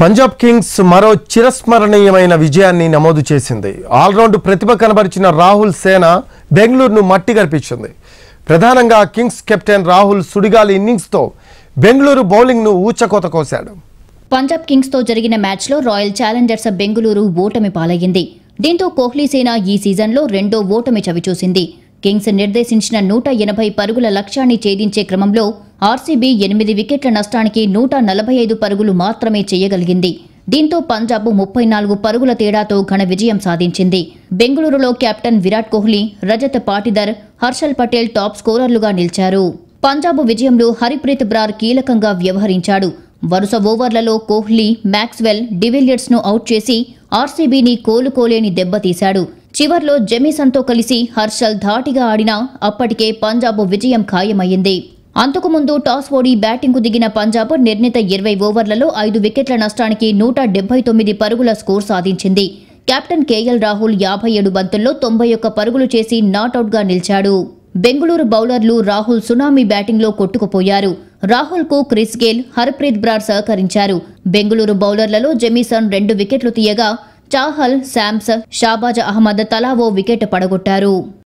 Punjab Kings మరో చిరస్మరణీయమైన విజయాన్ని నమోదు చేసింది ఆల్రౌండ్ ప్రతిభ కనబరిచిన రాహుల్ సేన బెంగళూరును మట్టి కనిపించింది ప్రధానంగా కింగ్స్ కెప్టెన్ రాహుల్ సుడిగాలి ఇన్నింగ్స్తో బెంగళూరు బౌలింగ్ను ఊచకోత కోశాడు పంజాబ్ కింగ్స్తో జరిగిన మ్యాచ్లో రాయల్ ఛాలెంజర్స్ బెంగళూరు ఓటమి పాలయ్యింది దీంతో కోహ్లీ సేన ఈ సీజన్లో రెండో ఓటమి చవిచూసింది కింగ్స్ నిర్దేశించిన నూట ఎనభై పరుగుల లక్ష్యాన్ని ఛేదించే క్రమంలో ఆర్సీబీ ఎనిమిది వికెట్ల నష్టానికి నూట నలభై ఐదు పరుగులు మాత్రమే చేయగలిగింది దీంతో పంజాబ్ ముప్పై నాలుగు పరుగుల తేడాతో ఘన విజయం సాధించింది బెంగళూరులో కెప్టెన్ విరాట్ కోహ్లీ రజత్ పాటిదర్ హర్షల్ పటేల్ టాప్ స్కోరర్లుగా నిలిచారు పంజాబ్ విజయంలో హరిప్రీత్ బ్రార్ కీలకంగా వ్యవహరించాడు వరుస ఓవర్లలో కోహ్లీ మ్యాక్స్వెల్ డివిలియర్స్ను అవుట్ చేసి ఆర్సీబీని కోలుకోలేని దెబ్బతీశాడు చివర్లో జెమిసన్తో కలిసి హర్షల్ ధాటిగా ఆడినా అప్పటికే పంజాబ్ విజయం ఖాయమయ్యింది అంతకుముందు టాస్ ఓడి బ్యాటింగ్కు దిగిన పంజాబ్ నిర్ణీత ఇరవై ఓవర్లలో ఐదు వికెట్ల నష్టానికి నూట తొమ్మిది పరుగుల స్కోర్ సాధించింది కెప్టెన్ కేఎల్ రాహుల్ యాభై ఏడు బంతుల్లో తొంభై ఒక్క పరుగులు చేసి నాటౌట్గా నిలిచాడు బెంగళూరు బౌలర్లు రాహుల్ సునామీ బ్యాటింగ్లో కొట్టుకుపోయారు రాహుల్కు క్రిస్ గేల్ హర్ప్రీత్ బ్రార్ సహకరించారు బెంగళూరు బౌలర్లలో జెమీసన్ రెండు వికెట్లు తీయగా చాహల్ శామ్స్ షాబాజ్ అహ్మద్ తలా ఓ వికెట్ పడగొట్టారు